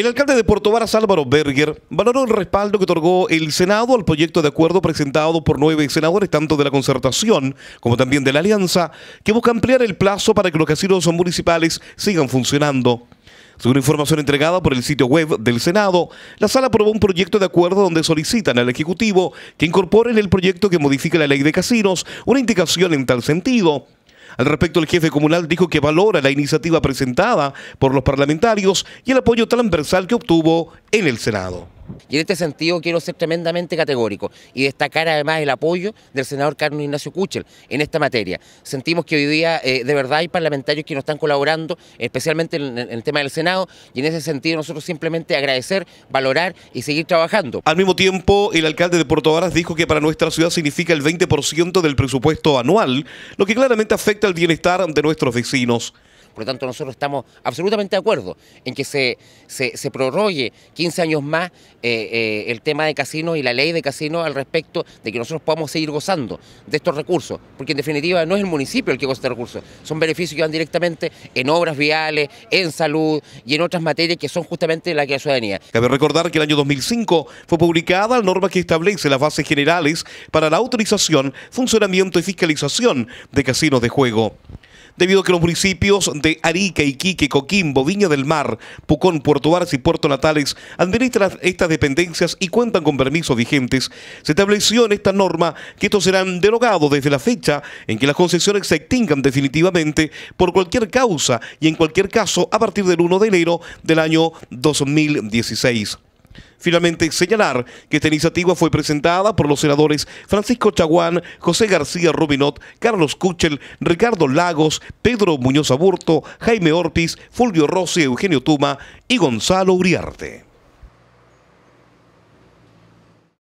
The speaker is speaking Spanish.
El alcalde de Puerto Varas, Álvaro Berger, valoró el respaldo que otorgó el Senado al proyecto de acuerdo presentado por nueve senadores, tanto de la concertación como también de la alianza, que busca ampliar el plazo para que los casinos municipales sigan funcionando. Según información entregada por el sitio web del Senado, la sala aprobó un proyecto de acuerdo donde solicitan al Ejecutivo que incorpore en el proyecto que modifica la ley de casinos una indicación en tal sentido. Al respecto, el jefe comunal dijo que valora la iniciativa presentada por los parlamentarios y el apoyo transversal que obtuvo en el Senado. Y en este sentido quiero ser tremendamente categórico y destacar además el apoyo del senador Carlos Ignacio Kuchel en esta materia. Sentimos que hoy día eh, de verdad hay parlamentarios que nos están colaborando, especialmente en, el tema del Senado, y en ese sentido nosotros simplemente agradecer, valorar y seguir trabajando. Al mismo tiempo, el alcalde de Puerto Varas dijo que para nuestra ciudad significa el 20% del presupuesto anual, lo que claramente afecta al bienestar de nuestros vecinos. Por lo tanto, nosotros estamos absolutamente de acuerdo en que se, se, prorrogue 15 años más eh, eh, el tema de casinos y la ley de casinos al respecto de que nosotros podamos seguir gozando de estos recursos, porque en definitiva no es el municipio el que goza de recursos, son beneficios que van directamente en obras viales, en salud y en otras materias que son justamente la que la ciudadanía. Cabe recordar que el año 2005 fue publicada la norma que establece las bases generales para la autorización, funcionamiento y fiscalización de casinos de juego debido a que los municipios de Arica, Iquique, Coquimbo, Viña del Mar, Pucón, Puerto Varas y Puerto Natales administran estas dependencias y cuentan con permisos vigentes, se estableció en esta norma que estos serán derogados desde la fecha en que las concesiones se extingan definitivamente por cualquier causa y en cualquier caso a partir del 1 de enero del año 2016. Finalmente, señalar que esta iniciativa fue presentada por los senadores Francisco Chaguán, José García Rubinot, Carlos Cuchel, Ricardo Lagos, Pedro Muñoz Aburto, Jaime Ortiz, Fulvio Rossi, Eugenio Tuma y Gonzalo Uriarte.